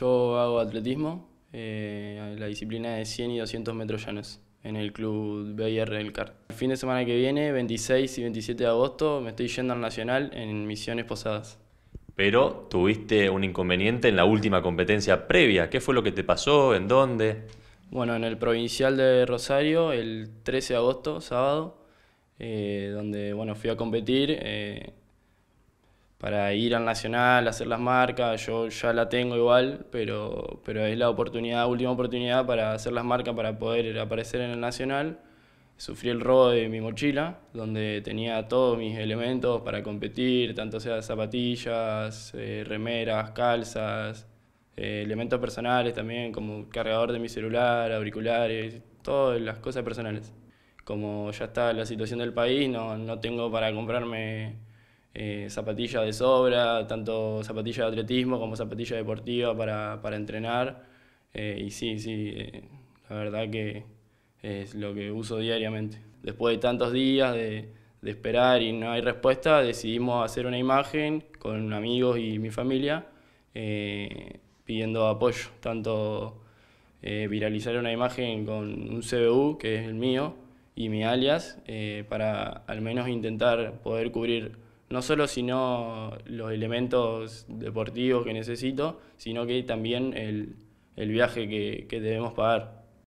Yo hago atletismo, eh, la disciplina de 100 y 200 metros llanos en el club BIR del CAR. El fin de semana que viene, 26 y 27 de agosto, me estoy yendo al Nacional en Misiones Posadas. Pero tuviste un inconveniente en la última competencia previa. ¿Qué fue lo que te pasó? ¿En dónde? Bueno, en el provincial de Rosario, el 13 de agosto, sábado, eh, donde bueno, fui a competir. Eh, para ir al Nacional, hacer las marcas, yo ya la tengo igual, pero, pero es la oportunidad, última oportunidad para hacer las marcas, para poder aparecer en el Nacional. Sufrí el robo de mi mochila, donde tenía todos mis elementos para competir, tanto sea zapatillas, eh, remeras, calzas, eh, elementos personales también, como cargador de mi celular, auriculares, todas las cosas personales. Como ya está la situación del país, no, no tengo para comprarme eh, de sobra, tanto zapatilla de atletismo como zapatilla deportiva para, para entrenar. Eh, y sí, sí, eh, la verdad que es lo que uso diariamente. Después de tantos días de, de, esperar y no hay respuesta, decidimos hacer una imagen con amigos y mi familia eh, pidiendo apoyo, tanto viralizar una imagen con un CBU, que es el mío, y mi alias, para al menos intentar poder cubrir no solo sino los elementos deportivos que necesito, sino que también el, el viaje que, que debemos pagar.